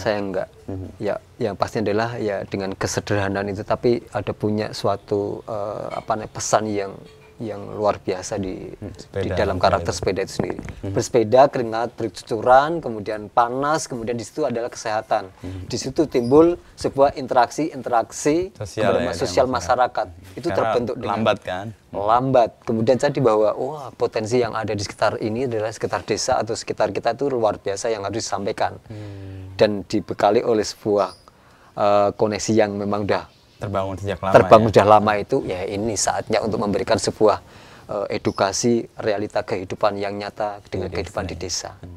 saya enggak hmm. ya yang pasti adalah ya dengan kesederhanaan itu tapi ada punya suatu uh, apa pesan yang yang luar biasa di hmm, di dalam karakter sepeda itu sendiri. Mm-hmm. Bersepeda, keringat, bercucuran, kemudian panas, kemudian di situ adalah kesehatan. Mm-hmm. Di situ timbul sebuah interaksi-interaksi sosial, ya, sosial masyarakat. masyarakat. Itu Karena terbentuk dengan lambat kan? Lambat. Kemudian jadi bahwa potensi yang ada di sekitar ini adalah sekitar desa atau sekitar kita itu luar biasa yang harus disampaikan. Mm. Dan dibekali oleh sebuah uh, koneksi yang memang udah terbangun sejak lama terbangun ya? lama itu ya ini saatnya untuk memberikan sebuah uh, edukasi realita kehidupan yang nyata dengan kehidupan di ya. desa. Hmm.